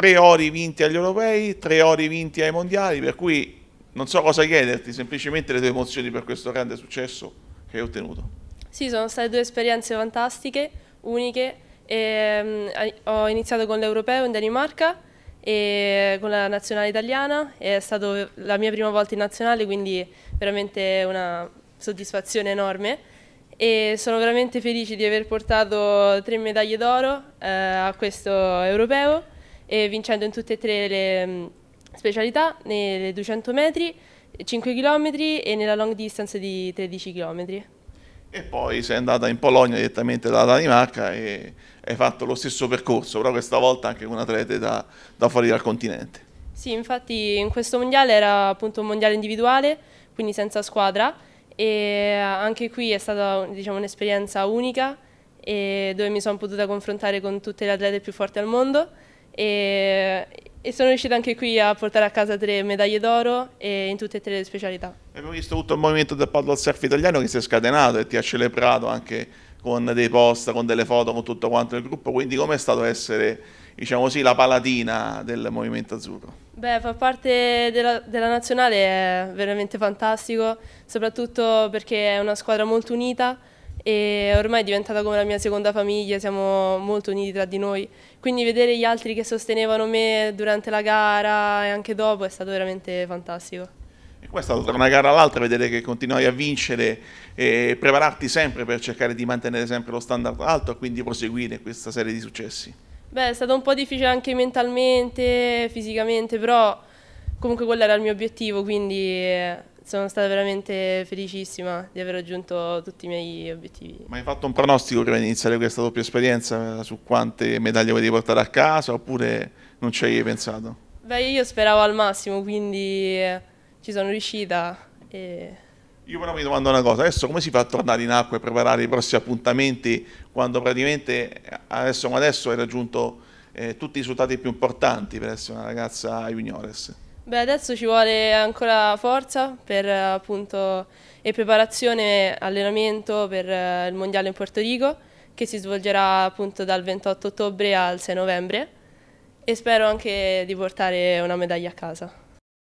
tre ori vinti agli europei, tre ori vinti ai mondiali, per cui non so cosa chiederti, semplicemente le tue emozioni per questo grande successo che hai ottenuto. Sì, sono state due esperienze fantastiche, uniche. E, um, ho iniziato con l'europeo in Danimarca e con la nazionale italiana è stata la mia prima volta in nazionale, quindi veramente una soddisfazione enorme e sono veramente felice di aver portato tre medaglie d'oro eh, a questo europeo eh, vincendo in tutte e tre le mm, specialità, nelle 200 metri, 5 km e nella long distance di 13 km. E poi sei andata in Polonia direttamente dalla Danimarca e hai fatto lo stesso percorso, però questa volta anche con atlete da, da fuori dal continente. Sì, infatti in questo mondiale era appunto un mondiale individuale, quindi senza squadra, e anche qui è stata diciamo, un'esperienza unica dove mi sono potuta confrontare con tutte le atlete più forti al mondo e, e sono riuscita anche qui a portare a casa tre medaglie d'oro in tutte e tre le specialità. Abbiamo visto tutto il movimento del paddle surf italiano che si è scatenato e ti ha celebrato anche con dei post, con delle foto, con tutto quanto il gruppo, quindi com'è stato essere diciamo così, la palatina del movimento azzurro? Beh, far parte della, della nazionale è veramente fantastico, soprattutto perché è una squadra molto unita, e ormai è diventata come la mia seconda famiglia, siamo molto uniti tra di noi, quindi vedere gli altri che sostenevano me durante la gara e anche dopo è stato veramente fantastico. E qua è stato tra una gara all'altra vedere che continuai a vincere e prepararti sempre per cercare di mantenere sempre lo standard alto e quindi proseguire questa serie di successi. Beh, è stato un po' difficile anche mentalmente, fisicamente, però comunque quello era il mio obiettivo, quindi eh, sono stata veramente felicissima di aver raggiunto tutti i miei obiettivi. Ma hai fatto un pronostico prima di iniziare questa doppia esperienza su quante medaglie volevi portare a casa oppure non ci hai pensato? Beh, io speravo al massimo, quindi eh, ci sono riuscita. E... Io però mi domando una cosa, adesso come si fa a tornare in acqua e preparare i prossimi appuntamenti quando praticamente eh, adesso come adesso hai raggiunto eh, tutti i risultati più importanti per essere una ragazza juniores? Beh, adesso ci vuole ancora forza per, appunto, e preparazione, allenamento per eh, il Mondiale in Porto Rico che si svolgerà appunto dal 28 ottobre al 6 novembre e spero anche di portare una medaglia a casa.